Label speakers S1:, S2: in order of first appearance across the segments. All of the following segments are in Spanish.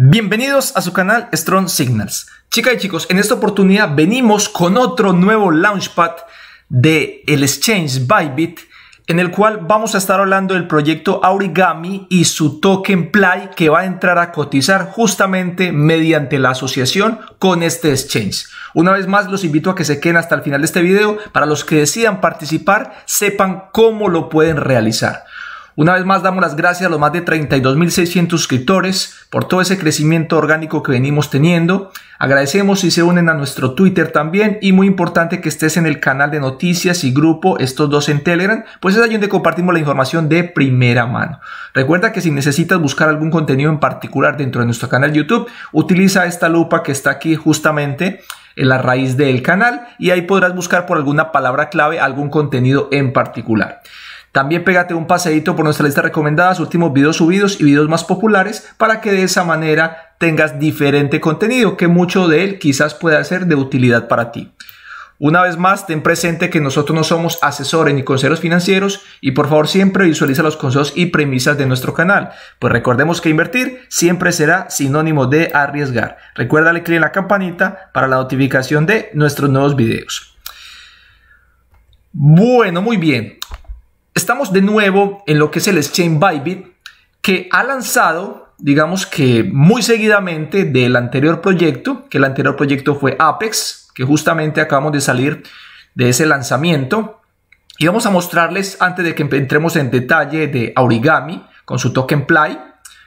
S1: Bienvenidos a su canal Strong Signals. Chicas y chicos, en esta oportunidad venimos con otro nuevo launchpad de el exchange Bybit en el cual vamos a estar hablando del proyecto Origami y su token Play que va a entrar a cotizar justamente mediante la asociación con este exchange. Una vez más los invito a que se queden hasta el final de este video para los que decidan participar sepan cómo lo pueden realizar. Una vez más damos las gracias a los más de 32.600 suscriptores por todo ese crecimiento orgánico que venimos teniendo. Agradecemos si se unen a nuestro Twitter también y muy importante que estés en el canal de noticias y grupo, estos dos en Telegram, pues es allí donde compartimos la información de primera mano. Recuerda que si necesitas buscar algún contenido en particular dentro de nuestro canal YouTube, utiliza esta lupa que está aquí justamente en la raíz del canal y ahí podrás buscar por alguna palabra clave algún contenido en particular. También pégate un paseíto por nuestra lista recomendada, últimos videos subidos y videos más populares para que de esa manera tengas diferente contenido que mucho de él quizás pueda ser de utilidad para ti. Una vez más, ten presente que nosotros no somos asesores ni consejeros financieros y por favor siempre visualiza los consejos y premisas de nuestro canal, pues recordemos que invertir siempre será sinónimo de arriesgar. Recuerda clic en la campanita para la notificación de nuestros nuevos videos. Bueno, muy bien. Estamos de nuevo en lo que es el exchange Bybit, que ha lanzado, digamos que muy seguidamente del anterior proyecto, que el anterior proyecto fue Apex, que justamente acabamos de salir de ese lanzamiento. Y vamos a mostrarles, antes de que entremos en detalle de Origami, con su token Play,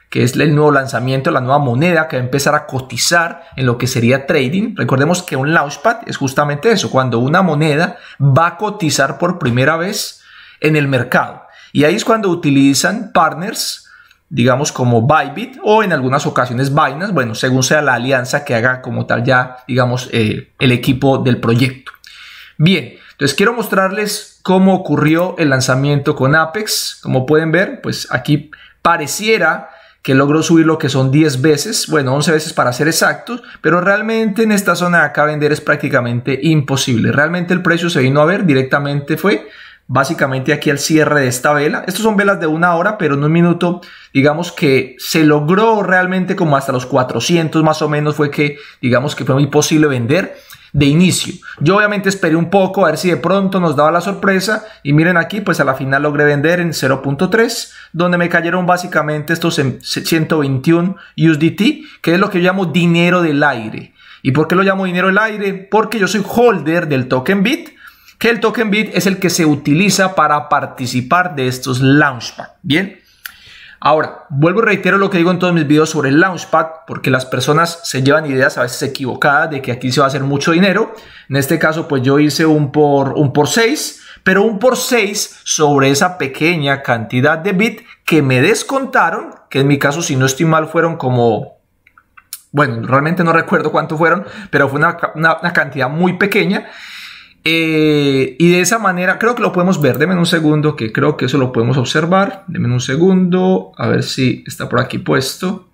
S1: que es el nuevo lanzamiento, la nueva moneda que va a empezar a cotizar en lo que sería trading. Recordemos que un launchpad es justamente eso, cuando una moneda va a cotizar por primera vez en el mercado. Y ahí es cuando utilizan partners, digamos como Bybit o en algunas ocasiones Binance, bueno, según sea la alianza que haga como tal ya, digamos, eh, el equipo del proyecto. Bien, entonces quiero mostrarles cómo ocurrió el lanzamiento con Apex. Como pueden ver, pues aquí pareciera que logró subir lo que son 10 veces, bueno, 11 veces para ser exactos, pero realmente en esta zona de acá vender es prácticamente imposible. Realmente el precio se vino a ver directamente fue básicamente aquí al cierre de esta vela. Estos son velas de una hora, pero en un minuto, digamos que se logró realmente como hasta los 400 más o menos fue que, digamos que fue muy posible vender de inicio. Yo obviamente esperé un poco a ver si de pronto nos daba la sorpresa y miren aquí, pues a la final logré vender en 0.3, donde me cayeron básicamente estos 121 USDT, que es lo que yo llamo dinero del aire. ¿Y por qué lo llamo dinero del aire? Porque yo soy holder del token BIT que el token bit es el que se utiliza para participar de estos launchpad. Bien. Ahora, vuelvo y reitero lo que digo en todos mis videos sobre el Launchpad, porque las personas se llevan ideas a veces equivocadas de que aquí se va a hacer mucho dinero. En este caso, pues yo hice un por, un por 6, pero un por 6 sobre esa pequeña cantidad de bit que me descontaron, que en mi caso, si no estoy mal, fueron como... Bueno, realmente no recuerdo cuánto fueron, pero fue una cantidad muy pequeña eh, y de esa manera, creo que lo podemos ver. Denme un segundo, que creo que eso lo podemos observar. Denme un segundo, a ver si está por aquí puesto.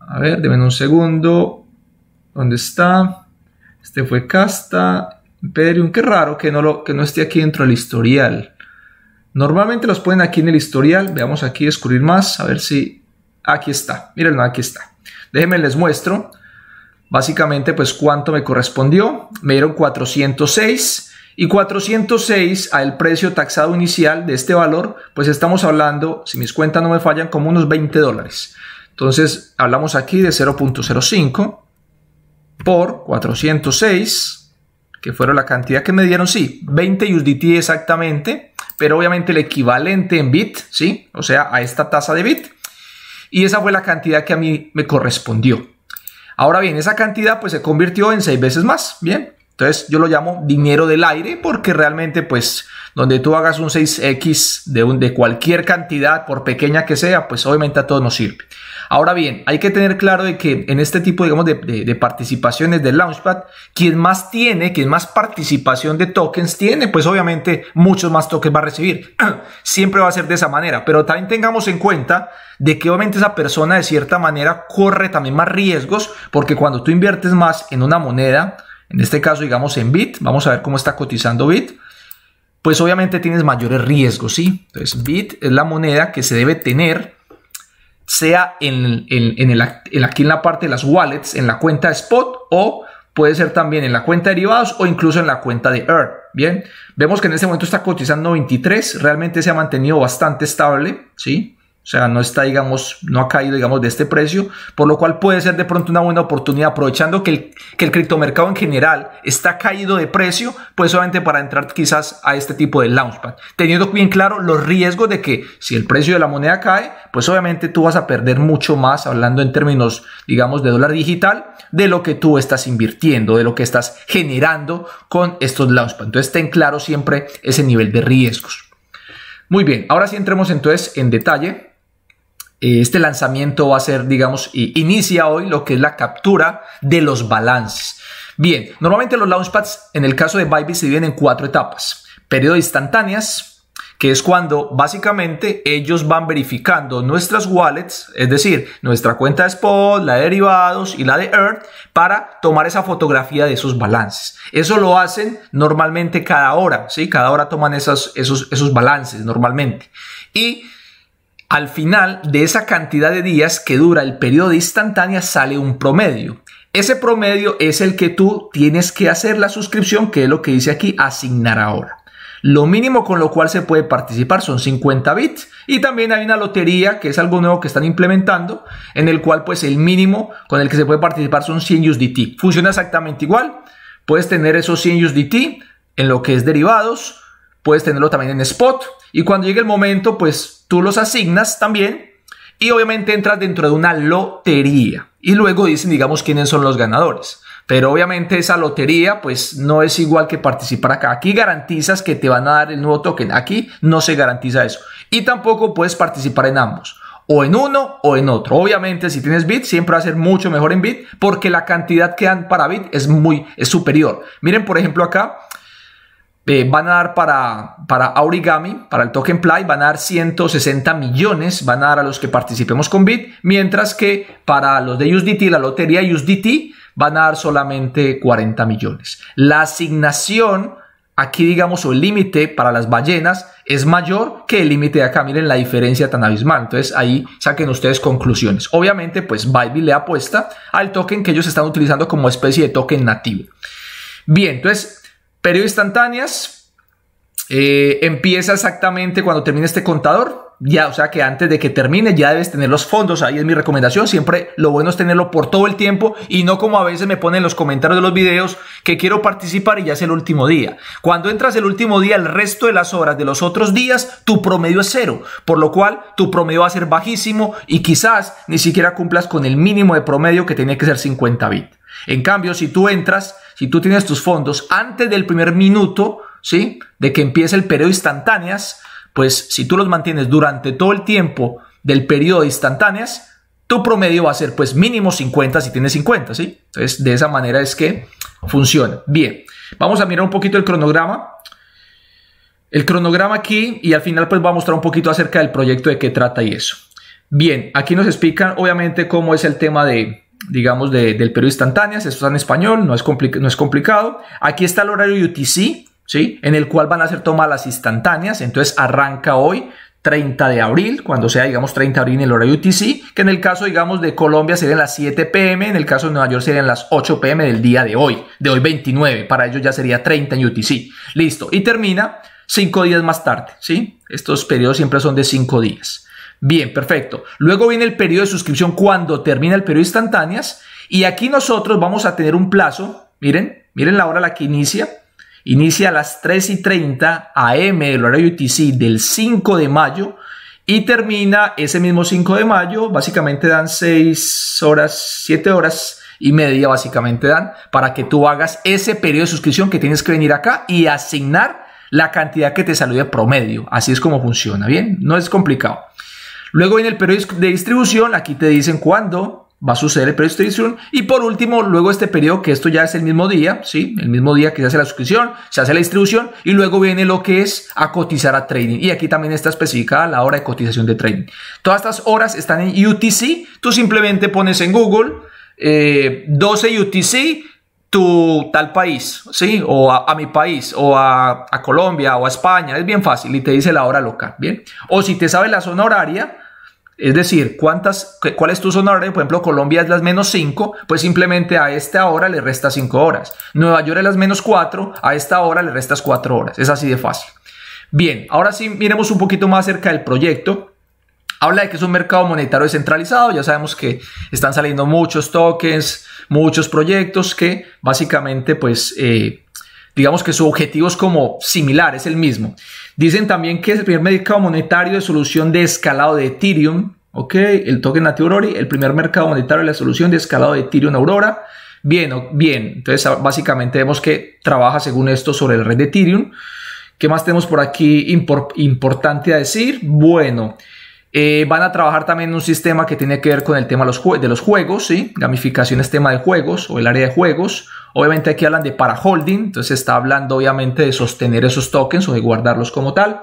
S1: A ver, denme un segundo. ¿Dónde está? Este fue Casta, Imperium. Qué raro que no, lo, que no esté aquí dentro del historial. Normalmente los ponen aquí en el historial. Veamos aquí, descubrir más, a ver si... Aquí está, mírenlo, aquí está. Déjenme les muestro. Básicamente, pues cuánto me correspondió. Me dieron 406 y 406 al precio taxado inicial de este valor, pues estamos hablando, si mis cuentas no me fallan, como unos 20 dólares. Entonces, hablamos aquí de 0.05 por 406, que fueron la cantidad que me dieron, sí, 20 USDT exactamente, pero obviamente el equivalente en bit, ¿sí? O sea, a esta tasa de bit. Y esa fue la cantidad que a mí me correspondió. Ahora bien, esa cantidad pues se convirtió en seis veces más, ¿bien? Entonces yo lo llamo dinero del aire porque realmente pues donde tú hagas un 6X de, de cualquier cantidad, por pequeña que sea, pues obviamente a todos nos sirve. Ahora bien, hay que tener claro de que en este tipo digamos, de participaciones del Launchpad, quien más tiene, quien más participación de tokens tiene, pues obviamente muchos más tokens va a recibir. Siempre va a ser de esa manera, pero también tengamos en cuenta de que obviamente esa persona de cierta manera corre también más riesgos porque cuando tú inviertes más en una moneda, en este caso digamos en BIT, vamos a ver cómo está cotizando BIT, pues obviamente tienes mayores riesgos, ¿sí? Entonces BIT es la moneda que se debe tener, sea en, aquí en la parte de las wallets, en la cuenta spot o puede ser también en la cuenta de derivados o incluso en la cuenta de EARN, ¿bien? Vemos que en este momento está cotizando 23, realmente se ha mantenido bastante estable, ¿sí? O sea, no está, digamos, no ha caído, digamos, de este precio, por lo cual puede ser de pronto una buena oportunidad, aprovechando que el, que criptomercado en general está caído de precio, pues obviamente para entrar quizás a este tipo de launchpad, teniendo bien claro los riesgos de que si el precio de la moneda cae, pues obviamente tú vas a perder mucho más, hablando en términos, digamos, de dólar digital, de lo que tú estás invirtiendo, de lo que estás generando con estos launchpad. Entonces, ten claro siempre ese nivel de riesgos. Muy bien, ahora sí entremos entonces en detalle eh, este lanzamiento va a ser, digamos, inicia hoy lo que es la captura de los balances. Bien, normalmente los launchpads en el caso de Bybit se dividen en cuatro etapas. Periodo instantáneas, que es cuando básicamente ellos van verificando nuestras wallets, es decir, nuestra cuenta de spot, la de derivados y la de Earth, para tomar esa fotografía de esos balances. Eso lo hacen normalmente cada hora, ¿sí? Cada hora toman esos, esos balances normalmente. Y al final de esa cantidad de días que dura el periodo de instantánea sale un promedio. Ese promedio es el que tú tienes que hacer la suscripción, que es lo que dice aquí, asignar ahora. Lo mínimo con lo cual se puede participar son 50 bits. Y también hay una lotería, que es algo nuevo que están implementando, en el cual pues el mínimo con el que se puede participar son 100 USDT. Funciona exactamente igual. Puedes tener esos 100 USDT en lo que es derivados, puedes tenerlo también en spot. Y cuando llegue el momento, pues tú los asignas también y obviamente entras dentro de una lotería. Y luego dicen, digamos, quiénes son los ganadores. Pero obviamente esa lotería, pues no es igual que participar acá. Aquí garantizas que te van a dar el nuevo token. Aquí no se garantiza eso. Y tampoco puedes participar en ambos. O en uno o en otro. Obviamente, si tienes bit, siempre va a ser mucho mejor en bit porque la cantidad que dan para bit es muy, superior. Miren, por ejemplo, acá eh, van a dar para, para Origami, para el token Play, van a dar 160 millones, van a dar a los que participemos con BIT, mientras que para los de USDT, la lotería USDT, van a dar solamente 40 millones. La asignación, aquí digamos, o el límite para las ballenas es mayor que el límite de acá. Miren la diferencia tan abismal. Entonces ahí saquen ustedes conclusiones. Obviamente, pues Bybit le apuesta al token que ellos están utilizando como especie de token nativo. Bien, entonces Periodo instantáneas eh, empieza exactamente cuando termine este contador. Ya, o sea que antes de que termine ya debes tener los fondos. Ahí es mi recomendación. Siempre lo bueno es tenerlo por todo el tiempo y no como a veces me ponen en los comentarios de los videos que quiero participar y ya es el último día. Cuando entras el último día, el resto de las horas de los otros días, tu promedio es cero. Por lo cual, tu promedio va a ser bajísimo y quizás ni siquiera cumplas con el mínimo de promedio que tiene que ser 50 bits. En cambio, si tú entras si tú tienes tus fondos antes del primer minuto, ¿sí? De que empiece el periodo de instantáneas, pues si tú los mantienes durante todo el tiempo del periodo de instantáneas, tu promedio va a ser pues mínimo 50 si tienes 50, ¿sí? Entonces, de esa manera es que funciona. Bien, vamos a mirar un poquito el cronograma. El cronograma aquí y al final pues va a mostrar un poquito acerca del proyecto de qué trata y eso. Bien, aquí nos explican obviamente cómo es el tema de, digamos, del periodo instantáneas. Esto está en español, no es, no es complicado. Aquí está el horario UTC, ¿sí? En el cual van a ser tomadas las instantáneas. Entonces arranca hoy, 30 de abril, cuando sea, digamos, 30 de abril en el horario UTC, que en el caso, digamos, de Colombia serían las 7 pm, en el caso de Nueva York serían las 8 pm del día de hoy, de hoy 29, para ellos ya sería 30 en UTC. Listo. Y termina 5 días más tarde, ¿sí? Estos periodos siempre son de 5 días. Bien, perfecto. Luego viene el periodo de suscripción cuando termina el periodo de instantáneas y aquí nosotros vamos a tener un plazo, miren, miren la hora la que inicia. Inicia a las 3 y 30 AM del horario UTC del 5 de mayo y termina ese mismo 5 de mayo, básicamente dan 6 horas, 7 horas y media básicamente dan para que tú hagas ese periodo de suscripción que tienes que venir acá y asignar la cantidad que te salude promedio. Así es como funciona, ¿bien? No es complicado. Luego viene el periodo de distribución, aquí te dicen cuándo va a suceder el periodo de distribución. Y por último, luego este periodo, que esto ya es el mismo día, ¿sí? El mismo día que se hace la suscripción, se hace la distribución y luego viene lo que es a cotizar a trading. Y aquí también está especificada la hora de cotización de trading. Todas estas horas están en UTC. Tú simplemente pones en Google 12 eh, UTC tu tal país, ¿sí? O a, mi país, o a, a, Colombia, o a España, es bien fácil y te dice la hora local, ¿bien? O si te sabe la zona horaria, es decir, ¿cuántas, ¿cuál es tu zona horaria? Por ejemplo, Colombia es las menos 5, pues simplemente a esta hora le restas 5 horas. Nueva York es las menos 4, a esta hora le restas 4 horas. Es así de fácil. Bien, ahora sí miremos un poquito más acerca del proyecto. Habla de que es un mercado monetario descentralizado, ya sabemos que están saliendo muchos tokens, muchos proyectos que básicamente pues eh, digamos que su objetivo es como similar, es el mismo. Dicen también que es el primer mercado monetario de solución de escalado de Ethereum, ¿ok? El token Nativo Aurora, el primer mercado monetario de la solución de escalado de Ethereum Aurora. Bien, bien, entonces ah, básicamente vemos que trabaja según esto sobre el red de Ethereum. ¿Qué más tenemos por aquí importante a decir? Bueno, eh, van a trabajar también un sistema que tiene que ver con el tema de los, juegos, ¿sí? Gamificación tema de juegos o el área de juegos. Obviamente aquí hablan de para holding, entonces está hablando obviamente de sostener esos tokens o de guardarlos como tal.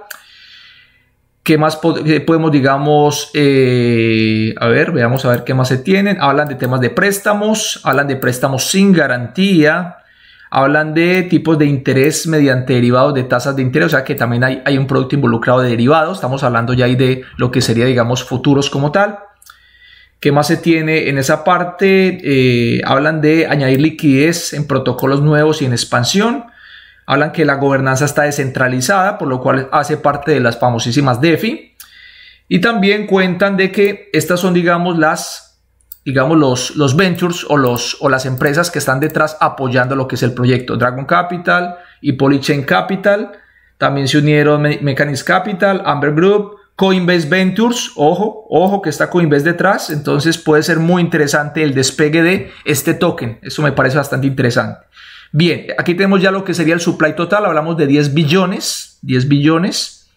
S1: ¿Qué más podemos, digamos, eh, a ver, veamos a ver qué más se tienen? Hablan de temas de préstamos, hablan de préstamos sin garantía, Hablan de tipos de interés mediante derivados de tasas de interés, o sea que también hay, un producto involucrado de derivados. Estamos hablando ya ahí de lo que sería, digamos, futuros como tal. ¿Qué más se tiene en esa parte? Eh, hablan de añadir liquidez en protocolos nuevos y en expansión. Hablan que la gobernanza está descentralizada, por lo cual hace parte de las famosísimas DeFi. Y también cuentan de que estas son, digamos, las digamos, los, los ventures o, los, o las empresas que están detrás apoyando lo que es el proyecto. Dragon Capital y Polychain Capital. También se unieron Mechanics Capital, Amber Group, Coinbase Ventures. Ojo, ojo que está Coinbase detrás. Entonces puede ser muy interesante el despegue de este token. Eso me parece bastante interesante. Bien, aquí tenemos ya lo que sería el supply total. Hablamos de 10 billones. 10 billones.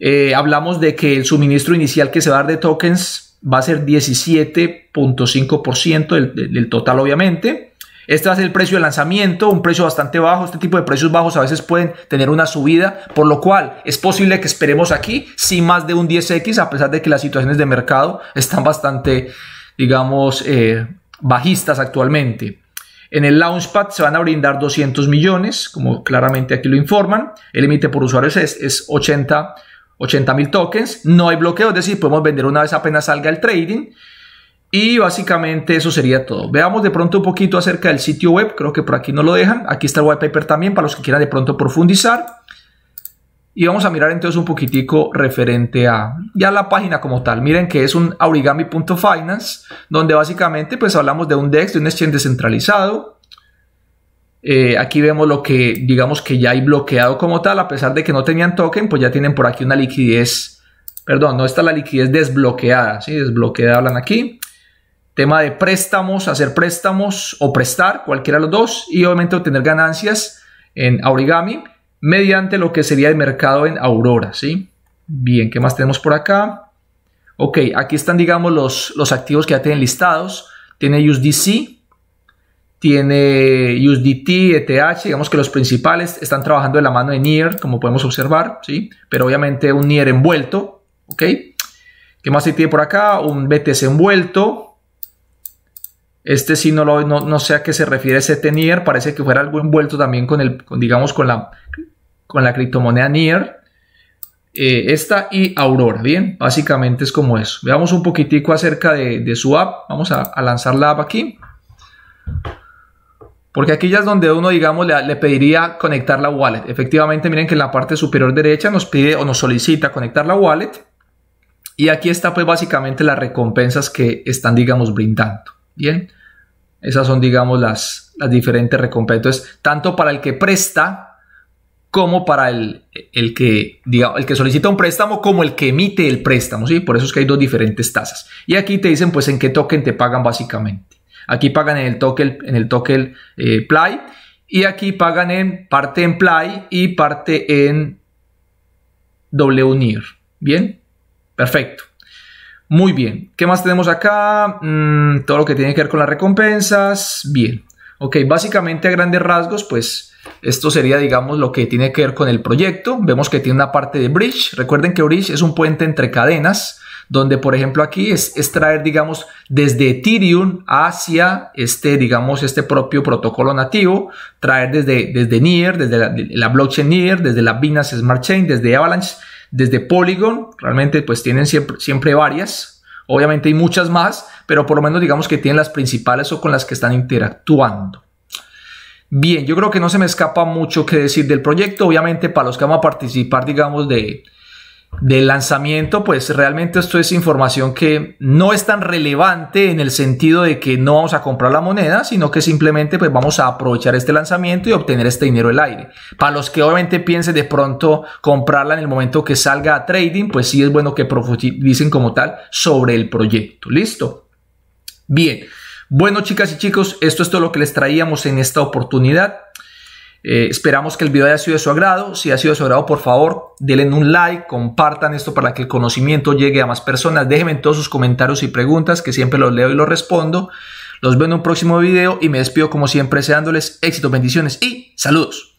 S1: Eh, hablamos de que el suministro inicial que se va a dar de tokens va a ser 17.5% del, del, total, obviamente. Este va a ser el precio de lanzamiento, un precio bastante bajo. Este tipo de precios bajos a veces pueden tener una subida, por lo cual es posible que esperemos aquí sin más de un 10x, a pesar de que las situaciones de mercado están bastante, digamos, eh, bajistas actualmente. En el Launchpad se van a brindar 200 millones, como claramente aquí lo informan. El límite por usuario es, es 80 80.000 mil tokens. No hay bloqueo, es decir, podemos vender una vez apenas salga el trading. Y básicamente eso sería todo. Veamos de pronto un poquito acerca del sitio web. Creo que por aquí no lo dejan. Aquí está el white paper también para los que quieran de pronto profundizar. Y vamos a mirar entonces un poquitico referente a ya la página como tal. Miren que es un origami.finance, donde básicamente pues hablamos de un DEX, de un exchange descentralizado, eh, aquí vemos lo que digamos que ya hay bloqueado como tal, a pesar de que no tenían token, pues ya tienen por aquí una liquidez, perdón, no está la liquidez desbloqueada, ¿sí? desbloqueada hablan aquí. Tema de préstamos, hacer préstamos o prestar, cualquiera de los dos, y obviamente obtener ganancias en origami mediante lo que sería el mercado en Aurora, ¿sí? Bien, ¿qué más tenemos por acá? Ok, aquí están, digamos, los, los activos que ya tienen listados. Tiene USDC, tiene USDT, ETH, digamos que los principales están trabajando de la mano de Nier, como podemos observar, ¿sí? Pero obviamente un NIR envuelto, ¿ok? ¿Qué más se tiene por acá? Un BTC envuelto. Este sí no, no, sé a qué se refiere ese NIR, parece que fuera algo envuelto también con el, digamos, con la, con la criptomoneda NIR. Eh, esta y Aurora, ¿bien? Básicamente es como eso. Veamos un poquitico acerca de, su app. Vamos a, a lanzar la app aquí. Porque aquí ya es donde uno, digamos, le, pediría conectar la wallet. Efectivamente, miren que en la parte superior derecha nos pide o nos solicita conectar la wallet. Y aquí está, pues, básicamente las recompensas que están, digamos, brindando. Bien, esas son, digamos, las, las diferentes recompensas. tanto para el que presta como para el, que, el que solicita un préstamo como el que emite el préstamo. ¿sí? Por eso es que hay dos diferentes tasas. Y aquí te dicen, pues, en qué token te pagan, básicamente. Aquí pagan en el token, en el eh, Play y aquí pagan en parte en Play y parte en WNIR. Bien, perfecto. Muy bien. ¿Qué más tenemos acá? Mm, todo lo que tiene que ver con las recompensas. Bien. Ok, básicamente a grandes rasgos, pues esto sería, digamos, lo que tiene que ver con el proyecto. Vemos que tiene una parte de bridge. Recuerden que bridge es un puente entre cadenas, donde, por ejemplo, aquí es, traer, digamos, desde Ethereum hacia este, digamos, este propio protocolo nativo, traer desde, desde Near, desde la, blockchain Near, desde la Binance Smart Chain, desde Avalanche, desde Polygon. Realmente, pues tienen siempre, siempre varias Obviamente hay muchas más, pero por lo menos digamos que tienen las principales o con las que están interactuando. Bien, yo creo que no se me escapa mucho que decir del proyecto. Obviamente para los que vamos a participar, digamos, de, del lanzamiento, pues realmente esto es información que no es tan relevante en el sentido de que no vamos a comprar la moneda, sino que simplemente pues vamos a aprovechar este lanzamiento y obtener este dinero el aire. Para los que obviamente piensen de pronto comprarla en el momento que salga a trading, pues sí es bueno que profundicen como tal sobre el proyecto. ¿Listo? Bien. Bueno, chicas y chicos, esto es todo lo que les traíamos en esta oportunidad. Eh, esperamos que el video haya sido de su agrado. Si ha sido de su agrado, por favor, denle un like, compartan esto para que el conocimiento llegue a más personas. Déjenme todos sus comentarios y preguntas, que siempre los leo y los respondo. Los veo en un próximo video y me despido como siempre deseándoles éxitos, bendiciones y saludos.